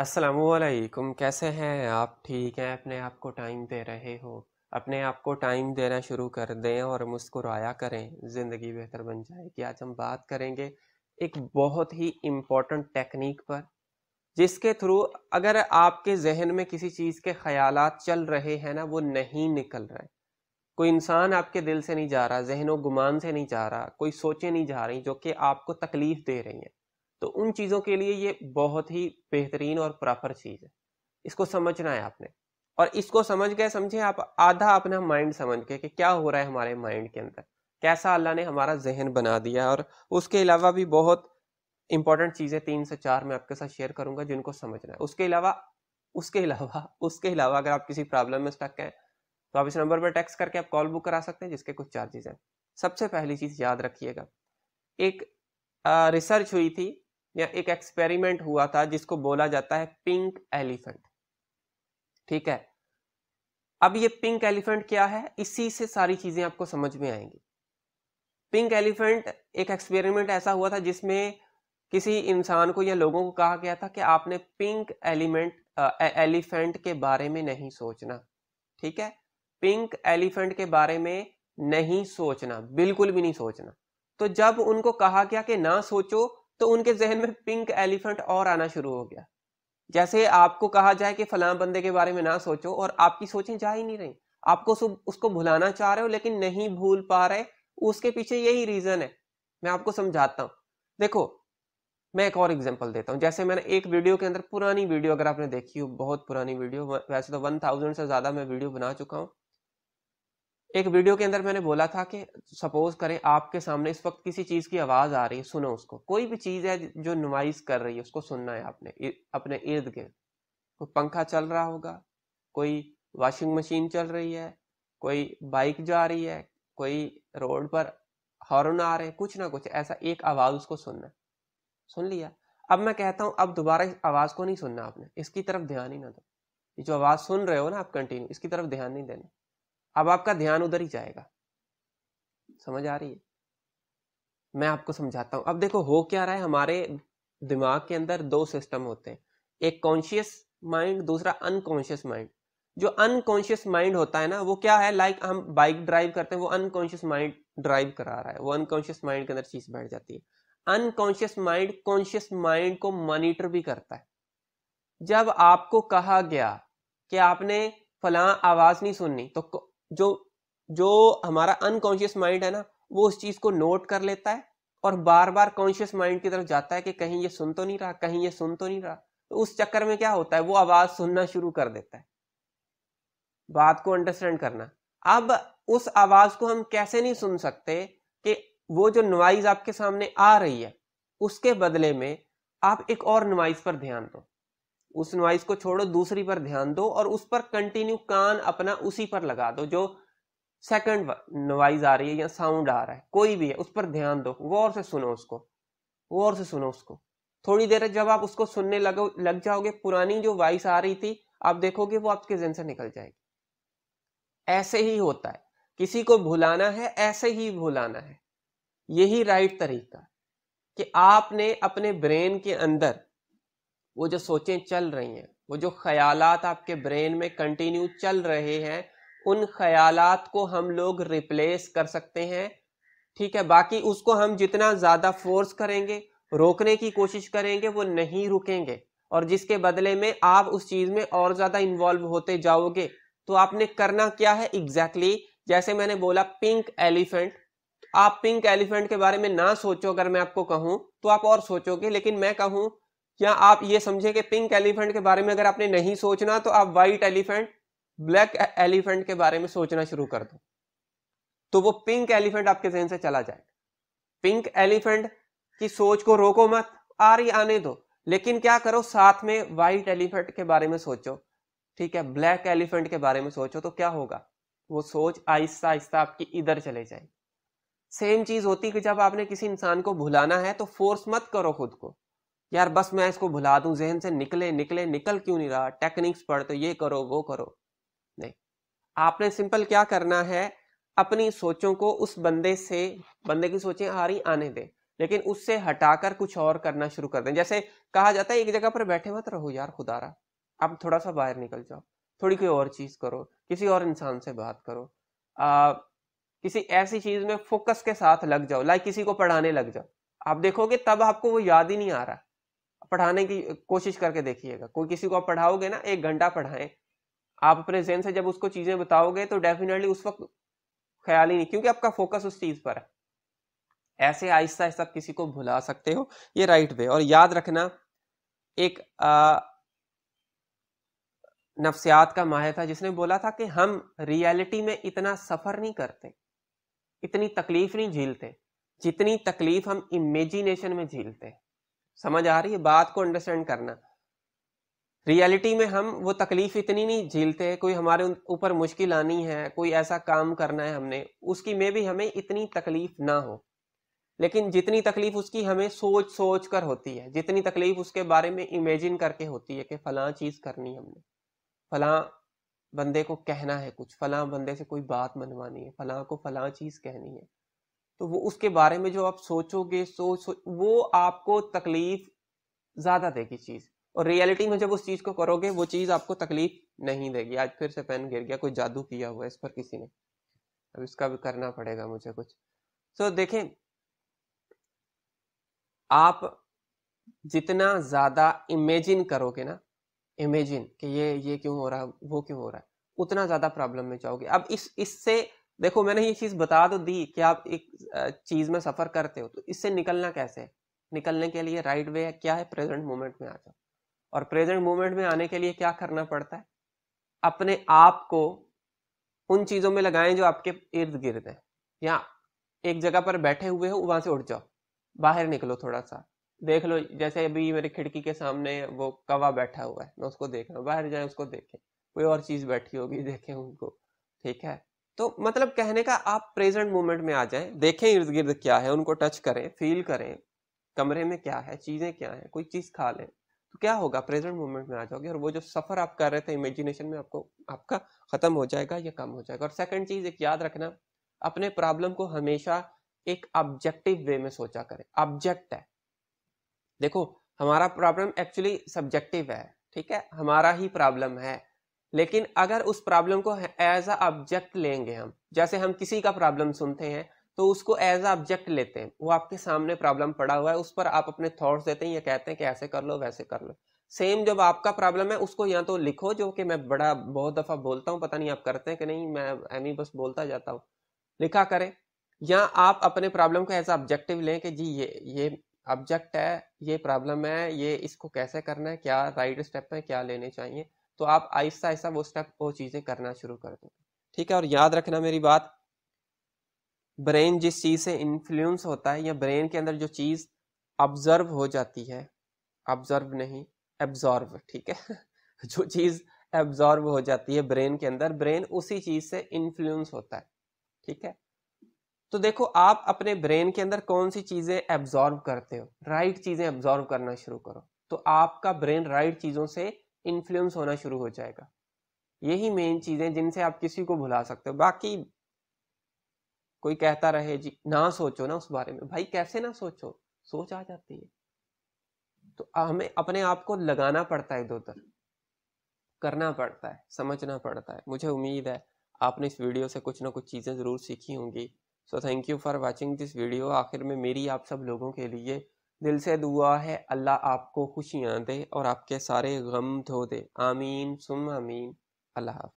असलकुम कैसे हैं आप ठीक हैं अपने आप को टाइम दे रहे हो अपने आप को टाइम देना शुरू कर दें और मुस्कुराया करें ज़िंदगी बेहतर बन जाएगी आज हम बात करेंगे एक बहुत ही इम्पॉर्टेंट टेक्निक पर जिसके थ्रू अगर आपके जहन में किसी चीज़ के ख्याल चल रहे हैं ना वो नहीं निकल रहे कोई इंसान आपके दिल से नहीं जा रहा जहन व गुमान से नहीं जा रहा कोई सोचे नहीं जा रही जो कि आपको तकलीफ़ दे रही हैं तो उन चीज़ों के लिए ये बहुत ही बेहतरीन और प्रॉपर चीज़ है इसको समझना है आपने और इसको समझ गए समझे आप आधा अपना माइंड समझ के कि क्या हो रहा है हमारे माइंड के अंदर कैसा अल्लाह ने हमारा जहन बना दिया और उसके अलावा भी बहुत इंपॉर्टेंट चीज़ें तीन से चार मैं आपके साथ शेयर करूंगा जिनको समझना है उसके अलावा उसके अलावा उसके अलावा अगर आप किसी प्रॉब्लम में स्टक हैं तो आप इस नंबर पर टैक्स करके आप कॉल बुक करा सकते हैं जिसके कुछ चार्जेज हैं सबसे पहली चीज़ याद रखिएगा एक आ, रिसर्च हुई थी या एक एक्सपेरिमेंट हुआ था जिसको बोला जाता है पिंक एलिफेंट ठीक है अब ये पिंक एलिफेंट क्या है इसी से सारी चीजें आपको समझ में आएंगी पिंक एलिफेंट एक एक्सपेरिमेंट ऐसा हुआ था जिसमें किसी इंसान को या लोगों को कहा गया था कि आपने पिंक एलिमेंट एलिफेंट के बारे में नहीं सोचना ठीक है पिंक एलिफेंट के बारे में नहीं सोचना बिल्कुल भी नहीं सोचना तो जब उनको कहा गया कि ना सोचो तो उनके जहन में पिंक एलिफेंट और आना शुरू हो गया जैसे आपको कहा जाए कि फलां बंदे के बारे में ना सोचो और आपकी सोचें जा ही नहीं रही आपको उसको भुलाना चाह रहे हो लेकिन नहीं भूल पा रहे उसके पीछे यही रीजन है मैं आपको समझाता हूँ देखो मैं एक और एग्जांपल देता हूँ जैसे मैंने एक वीडियो के अंदर पुरानी वीडियो अगर आपने देखी हो बहुत पुरानी वीडियो वैसे तो वन थाउजेंड से ज़्यादा मैं वीडियो बना चुका हूँ एक वीडियो के अंदर मैंने बोला था कि सपोज करें आपके सामने इस वक्त किसी चीज़ की आवाज़ आ रही है सुनो उसको कोई भी चीज़ है जो नुमाइज कर रही है उसको सुनना है आपने अपने इर्द गिर्द कोई पंखा चल रहा होगा कोई वॉशिंग मशीन चल रही है कोई बाइक जा रही है कोई रोड पर हॉर्न आ रहे हैं कुछ ना कुछ ऐसा एक आवाज़ उसको सुनना है सुन लिया अब मैं कहता हूं अब दोबारा इस आवाज़ को नहीं सुनना आपने इसकी तरफ ध्यान ही ना दो ये जो आवाज़ सुन रहे हो ना आप कंटिन्यू इसकी तरफ ध्यान नहीं देना अब आपका ध्यान उधर ही जाएगा समझ आ रही है मैं आपको समझाता हूं अब देखो हो क्या रहा है हमारे दिमाग के अंदर दो सिस्टम होते हैं एक कॉन्शियस माइंड दूसरा अनकॉन्शियस माइंड जो अनकॉन्शियस माइंड होता है ना वो क्या है लाइक like हम बाइक ड्राइव करते हैं वो अनकॉन्शियस माइंड ड्राइव करा रहा है वो अनकॉन्शियस माइंड के अंदर चीज बैठ जाती है अनकॉन्शियस माइंड कॉन्शियस माइंड को मॉनिटर भी करता है जब आपको कहा गया कि आपने फला आवाज नहीं सुननी तो जो जो हमारा अनकॉन्शियस माइंड है ना वो उस चीज़ को नोट कर लेता है और बार बार कॉन्शियस माइंड की तरफ जाता है कि कहीं ये सुन तो नहीं रहा कहीं ये सुन तो नहीं रहा तो उस चक्कर में क्या होता है वो आवाज़ सुनना शुरू कर देता है बात को अंडरस्टैंड करना अब उस आवाज़ को हम कैसे नहीं सुन सकते कि वो जो नुमाइज आपके सामने आ रही है उसके बदले में आप एक और नुमाइज पर ध्यान दो उस नॉइस को छोड़ो दूसरी पर ध्यान दो और उस पर कंटिन्यू कान अपना उसी पर लगा दो जो सेकंड नॉइज आ रही है या साउंड आ रहा है कोई भी है उस पर ध्यान दो गौर से सुनो उसको गौर से सुनो उसको थोड़ी देर जब आप उसको सुनने लगो लग जाओगे पुरानी जो वॉइस आ रही थी आप देखोगे वो आपके जहन से निकल जाएगी ऐसे ही होता है किसी को भुलाना है ऐसे ही भुलाना है यही राइट तरीका कि आपने अपने ब्रेन के अंदर वो जो सोचें चल रही हैं वो जो ख्यालात आपके ब्रेन में कंटिन्यू चल रहे हैं उन ख्यालात को हम लोग रिप्लेस कर सकते हैं ठीक है बाकी उसको हम जितना ज़्यादा फोर्स करेंगे रोकने की कोशिश करेंगे वो नहीं रुकेंगे और जिसके बदले में आप उस चीज़ में और ज़्यादा इन्वॉल्व होते जाओगे तो आपने करना क्या है एग्जैक्टली exactly, जैसे मैंने बोला पिंक एलिफेंट आप पिंक एलिफेंट के बारे में ना सोचो अगर मैं आपको कहूं तो आप और सोचोगे लेकिन मैं कहूं क्या आप ये समझे कि पिंक एलिफेंट के बारे में अगर आपने नहीं सोचना तो आप व्हाइट एलिफेंट ब्लैक एलिफेंट के बारे में सोचना शुरू कर दो तो वो पिंक एलिफेंट आपके जहन से चला जाएगा पिंक एलिफेंट की सोच को रोको मत आ रही आने दो लेकिन क्या करो साथ में व्हाइट एलिफेंट के बारे में सोचो ठीक है ब्लैक एलिफेंट के बारे में सोचो तो क्या होगा वो सोच आहिस्ता आहिस्ता आपकी इधर चले जाएगी सेम चीज होती कि जब आपने किसी इंसान को भुलाना है तो फोर्स मत करो खुद को यार बस मैं इसको भुला दूं जहन से निकले निकले निकल क्यों नहीं रहा टेक्निक्स पढ़ तो ये करो वो करो नहीं आपने सिंपल क्या करना है अपनी सोचों को उस बंदे से बंदे की सोचें आ रही आने दें लेकिन उससे हटाकर कुछ और करना शुरू कर दें जैसे कहा जाता है एक जगह पर बैठे मत रहो यार खुदारा आप थोड़ा सा बाहर निकल जाओ थोड़ी कोई और चीज़ करो किसी और इंसान से बात करो आ, किसी ऐसी चीज़ में फोकस के साथ लग जाओ लाइक किसी को पढ़ाने लग जाओ आप देखोगे तब आपको वो याद ही नहीं आ रहा पढ़ाने की कोशिश करके देखिएगा कोई किसी को आप पढ़ाओगे ना एक घंटा पढ़ाएं आप अपने जहन से जब उसको चीजें बताओगे तो डेफिनेटली उस वक्त ख्याल ही नहीं क्योंकि आपका फोकस उस चीज पर है ऐसे आहिस्ता आहिस्ता किसी को भुला सकते हो ये राइट वे और याद रखना एक आ, नफ्सियात का माहिर था जिसने बोला था कि हम रियलिटी में इतना सफ़र नहीं करते इतनी तकलीफ नहीं झेलते जितनी तकलीफ हम इमेजिनेशन में झेलते समझ आ रही है बात को अंडरस्टैंड करना रियलिटी में हम वो तकलीफ इतनी नहीं झेलते कोई हमारे ऊपर मुश्किल आनी है कोई ऐसा काम करना है हमने उसकी में भी हमें इतनी तकलीफ ना हो लेकिन जितनी तकलीफ उसकी हमें सोच सोच कर होती है जितनी तकलीफ उसके बारे में इमेजिन करके होती है कि फलां चीज़ करनी हमने फलां बंदे को कहना है कुछ फलां बंदे से कोई बात मनवानी है फलां को फलां चीज़ कहनी है तो वो उसके बारे में जो आप सोचोगे सोच सो, वो आपको तकलीफ ज़्यादा देगी चीज़ और रियलिटी में जब उस चीज़ को करोगे वो चीज़ आपको तकलीफ नहीं देगी आज फिर से पेन गिर गया कोई जादू किया हुआ है इस पर किसी ने अब इसका भी करना पड़ेगा मुझे कुछ सो so, देखें आप जितना ज़्यादा इमेजिन करोगे ना इमेजिन कि ये ये क्यों हो रहा है वो क्यों हो रहा है उतना ज़्यादा प्रॉब्लम में जाओगे अब इस इससे देखो मैंने ये चीज़ बता तो दी कि आप एक चीज़ में सफ़र करते हो तो इससे निकलना कैसे है निकलने के लिए राइट वे है, क्या है प्रेजेंट मोमेंट में आ जाओ और प्रेजेंट मोमेंट में आने के लिए क्या करना पड़ता है अपने आप को उन चीज़ों में लगाएं जो आपके इर्द गिर्द हैं या एक जगह पर बैठे हुए हो वहाँ से उठ जाओ बाहर निकलो थोड़ा सा देख लो जैसे अभी मेरी खिड़की के सामने वो कवा बैठा हुआ है मैं उसको देख रहा हूँ बाहर जाए उसको देखें कोई और चीज़ बैठी होगी देखें उनको ठीक है तो मतलब कहने का आप प्रेजेंट मोमेंट में आ जाएं देखें इर्द गिर्द क्या है उनको टच करें फील करें कमरे में क्या है चीज़ें क्या है कोई चीज़ खा लें तो क्या होगा प्रेजेंट मोमेंट में आ जाओगे और वो जो सफ़र आप कर रहे थे इमेजिनेशन में आपको आपका ख़त्म हो जाएगा या कम हो जाएगा और सेकंड चीज़ एक याद रखना अपने प्रॉब्लम को हमेशा एक ऑब्जेक्टिव वे में सोचा करें ऑब्जेक्ट है देखो हमारा प्रॉब्लम एक्चुअली सब्जेक्टिव है ठीक है हमारा ही प्रॉब्लम है लेकिन अगर उस प्रॉब्लम को एज अ ऑब्जेक्ट लेंगे हम जैसे हम किसी का प्रॉब्लम सुनते हैं तो उसको एज अ ऑब्जेक्ट लेते हैं वो आपके सामने प्रॉब्लम पड़ा हुआ है उस पर आप अपने थॉट्स देते हैं या कहते हैं कि ऐसे कर लो वैसे कर लो सेम जब आपका प्रॉब्लम है उसको या तो लिखो जो कि मैं बड़ा बहुत दफ़ा बोलता हूँ पता नहीं आप करते हैं कि नहीं मैं एम बस बोलता जाता हूँ लिखा करें या आप अपने प्रॉब्लम को एज ऑब्जेक्टिव लें कि जी ये ये ऑब्जेक्ट है ये प्रॉब्लम है ये इसको कैसे करना है क्या राइट स्टेप है क्या लेने चाहिए तो आप आहिस्ता आहिस्ता वो स्टेप वो चीज़ें करना शुरू कर दो ठीक है और याद रखना मेरी बात ब्रेन जिस चीज़ से इन्फ्लुएंस होता है या ब्रेन के अंदर जो चीज़ ऑब्जर्व हो जाती है ऑब्जर्व नहीं एब्जॉर्व ठीक है जो चीज़ एब्जॉर्व हो जाती है ब्रेन के अंदर ब्रेन उसी चीज़ से इन्फ्लुएंस होता है ठीक है तो देखो आप अपने ब्रेन के अंदर कौन सी चीज़ें एब्जॉर्व करते हो राइट चीज़ें एब्जॉर्व करना शुरू करो तो आपका ब्रेन राइट चीज़ों से इन्फ्लुएंस होना शुरू हो जाएगा यही मेन चीजें जिनसे आप किसी को भुला सकते हो बाकी कोई कहता रहे जी ना सोचो ना उस बारे में भाई कैसे ना सोचो सोच आ जाती है तो हमें अपने आप को लगाना पड़ता है इधर उधर करना पड़ता है समझना पड़ता है मुझे उम्मीद है आपने इस वीडियो से कुछ ना कुछ चीज़ें ज़रूर सीखी होंगी so thank you for watching this video आखिर में मेरी आप सब लोगों के लिए दिल से दुआ है अल्लाह आपको खुशियाँ दे और आपके सारे गम धो दे आमीन सुम आमीन अल्लाह